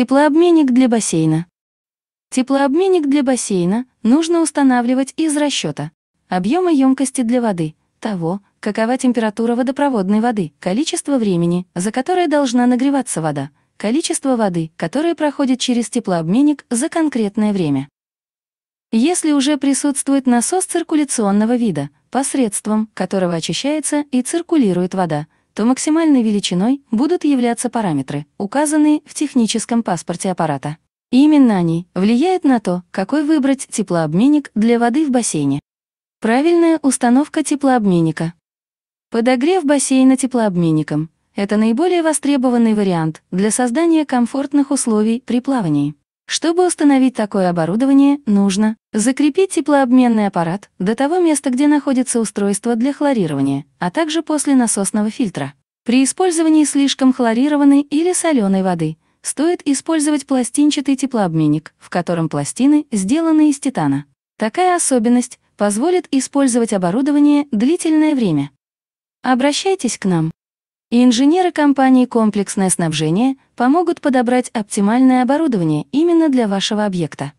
Теплообменник для бассейна. Теплообменник для бассейна нужно устанавливать из расчета объема емкости для воды, того, какова температура водопроводной воды, количество времени, за которое должна нагреваться вода, количество воды, которое проходит через теплообменник за конкретное время. Если уже присутствует насос циркуляционного вида, посредством которого очищается и циркулирует вода, то максимальной величиной будут являться параметры, указанные в техническом паспорте аппарата. именно они влияют на то, какой выбрать теплообменник для воды в бассейне. Правильная установка теплообменника. Подогрев бассейна теплообменником – это наиболее востребованный вариант для создания комфортных условий при плавании. Чтобы установить такое оборудование, нужно закрепить теплообменный аппарат до того места, где находится устройство для хлорирования, а также после насосного фильтра. При использовании слишком хлорированной или соленой воды стоит использовать пластинчатый теплообменник, в котором пластины сделаны из титана. Такая особенность позволит использовать оборудование длительное время. Обращайтесь к нам и инженеры компании «Комплексное снабжение» помогут подобрать оптимальное оборудование именно для вашего объекта.